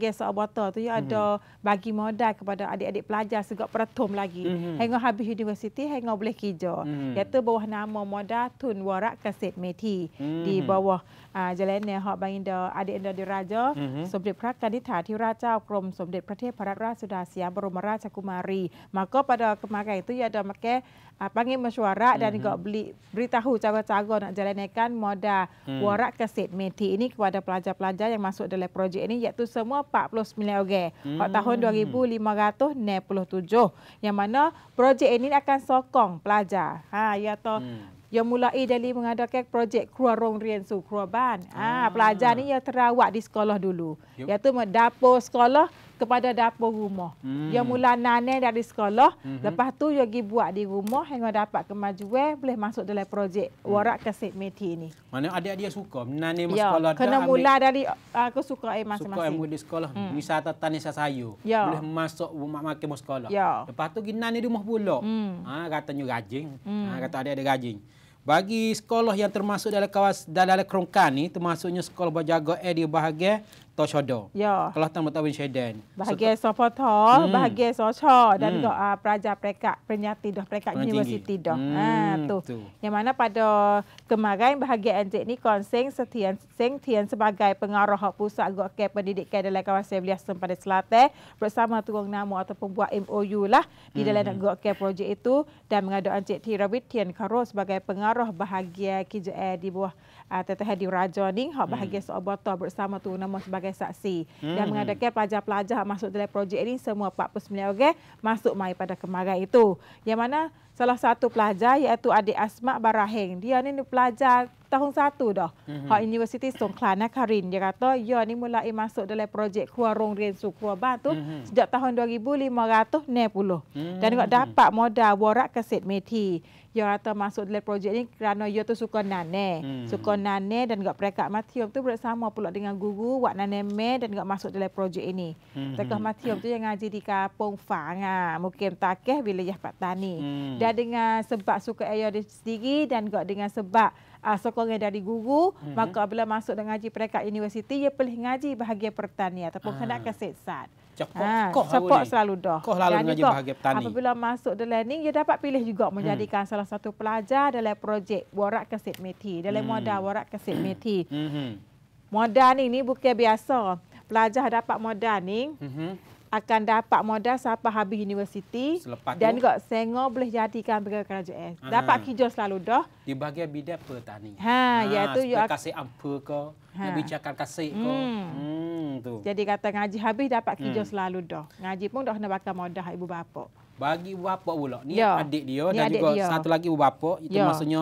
panggil soal botol tu ya ada mhm. bagi modal kepada adik-adik pelajar sejak pertum lagi. mm Hingga habis universiti hingga boleh kerja. Mhm. Iaitu bawah nama modal Tun Warak Kasib Meti mhm. di bawah ah, jalan yang hak bagi da adik anda diraja mm-hmm. Sumpit Prakan di Tati Raja Krom Sumpit Pratih Parat Rasa Siam Barum Raja Kumari. Maka pada kemarin itu ya ada maka apa? Ah, panggil mesuara dan juga beli, beritahu cara-cara nak jalankan modal hmm. Warak Kasib Meti ini kepada pelajar-pelajar yang masuk dalam projek ini iaitu semua 49 orang. Pada hmm. tahun 2567 yang mana projek ini akan sokong pelajar. Ha ya to yang mulai dari mengadakan projek keluar rong rian su, keluar ban. Ha, ah. Ha, pelajar ni yang terawak di sekolah dulu. Yep. Iaitu dapur sekolah kepada dapur rumah. Hmm. Dia mula nane dari sekolah, hmm. lepas tu yang pergi buat di rumah hingga dapat kemajuan boleh masuk dalam projek hmm. warak ke Sekmeti ini. Mana adik adik dia suka nane masuk ya, sekolah kena dah. mula ambil, dari ah, aku suka eh masing-masing. Suka ambil di sekolah, hmm. wisata tani sayur. Ya. Boleh masuk rumah makan masuk sekolah. Ya. Lepas tu gi nane di rumah pula. Hmm. Ha, ah, katanya rajin. Hmm. Ha, kata adik ada rajin. Bagi sekolah yang termasuk dalam kawasan dalam kerongkan ini, termasuknya sekolah berjaga eh di bahagian tau syada. Ya. Kelantan Mertawin Syedan. Bahagia so, Sofoto, hmm. bahagian Sosho dan hmm. juga uh, ah, pelajar perekat penyati dah, perekat universiti dah. Hmm. Ha, tu. tu. Yang mana pada kemarin bahagian Encik ni konseng setian seng tian sebagai pengarah pusat agak ke pendidikan dalam kawasan Belias Sempadan Selatan bersama tuang nama ataupun buat MOU lah di dalam hmm. agak projek itu dan mengadu Encik Tirawit Tian Karo sebagai pengarah bahagia KJR eh, di bawah uh, di Rajoning. Hak hmm. bahagia hmm. Sobotol bersama tuang nama sebagai sebagai saksi hmm. dan mengadakan pelajar-pelajar masuk dalam projek ini semua 49 orang masuk mai pada kemarin itu. Yang mana salah satu pelajar iaitu adik Asma baraheng Dia ni pelajar tahun satu dah. Mm-hmm. Hak Universiti Songkhlan nak Karin dia kata ya ni mulai masuk dalam projek Kuah Rong Rien Su Kuah Ban tu mm-hmm. sejak tahun 2560. Mhm. Dan juga dapat modal warak kaset meti. Ya kata masuk dalam projek ni kerana ya tu suka nane. Mhm. Suka nane dan juga perekat Matiom tu bersama pula dengan guru Wak Nane Me dan juga masuk dalam projek ini. mm Matiom tu yang ngaji di Kapung Fang. Ha. Ah, Mungkin takih wilayah Pak Tani. mm Dan dengan sebab suka ayah dia sendiri dan juga dengan sebab uh, sokongan dari guru, mm-hmm. maka apabila masuk dengan ngaji peringkat universiti, ia pilih ngaji bahagian pertanian ataupun kena ke siksaan. Cepat, ha, support selalu dah. Kau selalu ngaji bahagian petani. Apabila masuk the learning, dia dapat pilih juga hmm. menjadikan hmm. salah satu pelajar dalam projek warak kesit meti. Dalam hmm. modal warak kesit meti. Mhm. modal ni, ni bukan biasa. Pelajar dapat modal ni, mhm akan dapat modal sampai habis universiti Selepas dan juga Sengor boleh jadikan pegawai kerajaan. Ha. Dapat kerja selalu dah. Di bahagian bidang pertanian. Ha, ha ah, ya iaitu you akan ya. kasih ampa ke, ha. kasih hmm. ke. Hmm, tu. Jadi kata ngaji habis dapat hmm. kerja hmm. selalu dah. Ngaji pun dah kena bakal modal ibu bapa. Bagi ibu bapa pula. Ni Yo. Ya. adik dia Ni dan adik juga dia. satu lagi ibu bapa. Itu Yo. maksudnya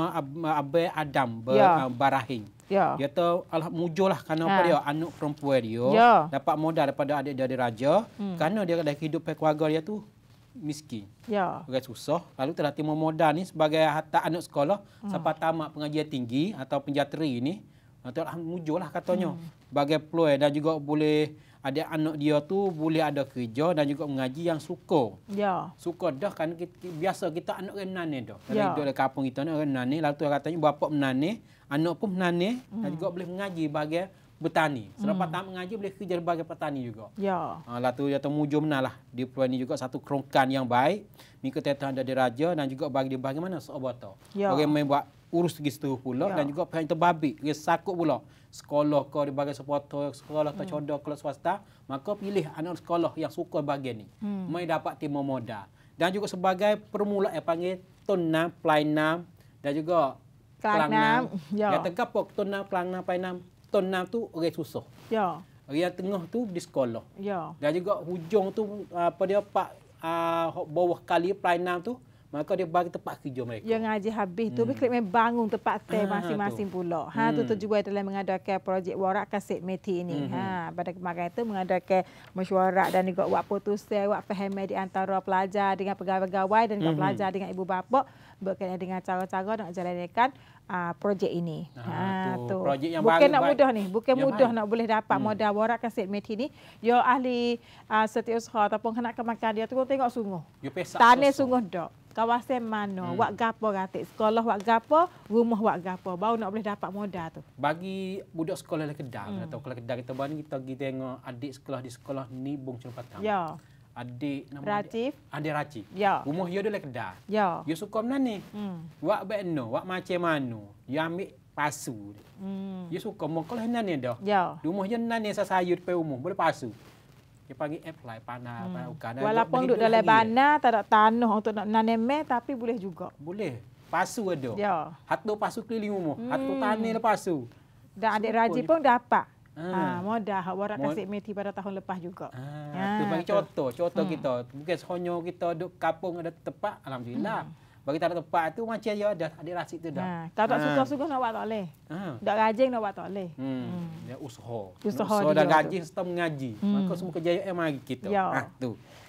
Abel Adam ber, Barahin. Ya. Dia tu alhamdulillah lah kerana ha. apa dia anak perempuan dia ya. dapat modal daripada adik dia dari raja hmm. kerana dia dah hidup pe keluarga dia tu miskin. Ya. Bukan susah. Lalu telah timur modal ni sebagai harta anak sekolah hmm. sampai tamat pengajian tinggi atau penjateri ni. Itu alhamdulillah lah katanya. Hmm. Bagai peluang dan juga boleh ada anak dia tu boleh ada kerja dan juga mengaji yang suka. Ya. Suka dah kan kita, biasa kita anak renan ni dah. Kalau ya. hidup dekat kampung kita anak renan ni lalu katanya bapa menani, anak pun menani hmm. dan juga boleh mengaji bagi petani. Selepas hmm. tak mengaji boleh kerja sebagai petani juga. Ya. Ha, lah tu dia temujuh menalah. Di perlu juga satu kerongkan yang baik. Mika tetang ada diraja dan juga bagi dia bagaimana seobata. Ya. Bagaimana buat urus segi situ pula ya. dan juga pihak yang terbabit dia sakut pula sekolah kau di bagian supporter sekolah atau hmm. kelas swasta maka pilih anak sekolah yang suka bagian ni hmm. mai dapat timo modal dan juga sebagai permulaan yang eh, panggil tunang pelainam dan juga pelangnam ya. yang tegap pok tunang pelangnam pelainam tunang tu orang susah ya. orang tengah tu di sekolah ya. dan juga hujung tu apa dia pak uh, bawah kali pelainam tu maka dia bagi tempat kerja mereka. Yang ngaji habis tu hmm. bagi klik bangun tempat ah, teh masing-masing pula. Ha hmm. tu juga dalam mengadakan projek warak kasih meti ini. Hmm. Ha hmm. pada kemarin itu mengadakan mesyuarat dan juga buat putusan, buat faham di antara pelajar dengan pegawai-pegawai dan juga hmm. pelajar dengan ibu bapa berkaitan dengan cara-cara nak jalankan uh, projek ini. Ha, ha tu. tu. Projek yang bukan baru, nak mudah ni, bukan mudah baik. nak boleh dapat hmm. modal warak kasih meti ini. Yo ahli uh, setiausaha ataupun kena kemakan dia tu tengok sungguh. Tanah sungguh dok kawasan mana, hmm. wak gapo katik, sekolah wak gapo, rumah wak gapo, baru nak boleh dapat modal tu. Bagi budak sekolah di Kedah hmm. atau kalau Kedah kita buat ni kita pergi tengok adik sekolah di sekolah ni Bung Cun Patang. Ya. Adik nama Ratif. Adik Ratif. Ya. Rumah dia di Kedah. Ya. Dia suka mana ni? Hmm. Wak beno, wak macam mana? Dia ambil pasu. Hmm. Dia suka mau kalau nani dah. Ya. Rumah dia nani sasayut pe umum, boleh pasu dia panggil apply lah, panah hmm. panah ukan walaupun duduk dalam bandar tak ada tanah untuk nak nanam tapi boleh juga boleh pasu ada ya hatu pasu keliling rumah hmm. hatu tanah le pasu dan adik raji pun dapat Ha, modal hak warak kasih meti pada tahun lepas juga. Ha, ha tu bagi contoh, contoh hmm. kita. bukan sehonyo kita duduk kapung ada tempat, alhamdulillah. Hmm. Bagi tak ada tempat tu macam dia ada ada rasik tu dah. Ha, tak tak ha. suka-suka nak buat tak boleh. Ha. Tak rajin nak buat tak boleh. Hmm. Ya hmm. usaha. Usaha, dah rajin serta mengaji. Maka semua kerja yang mari kita. Ya. Ha, tu.